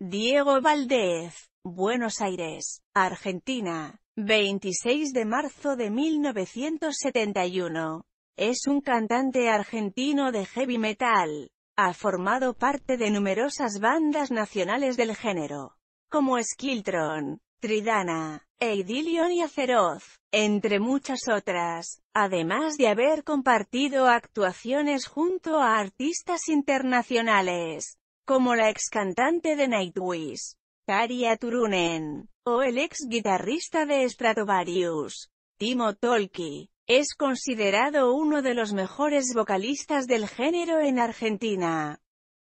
Diego Valdez, Buenos Aires, Argentina, 26 de marzo de 1971. Es un cantante argentino de heavy metal. Ha formado parte de numerosas bandas nacionales del género, como Skiltron, Tridana, Eidilion y Aceroz, entre muchas otras, además de haber compartido actuaciones junto a artistas internacionales como la ex cantante de Nightwish, Taria Turunen, o el ex guitarrista de Stratovarius, Timo Tolki. Es considerado uno de los mejores vocalistas del género en Argentina.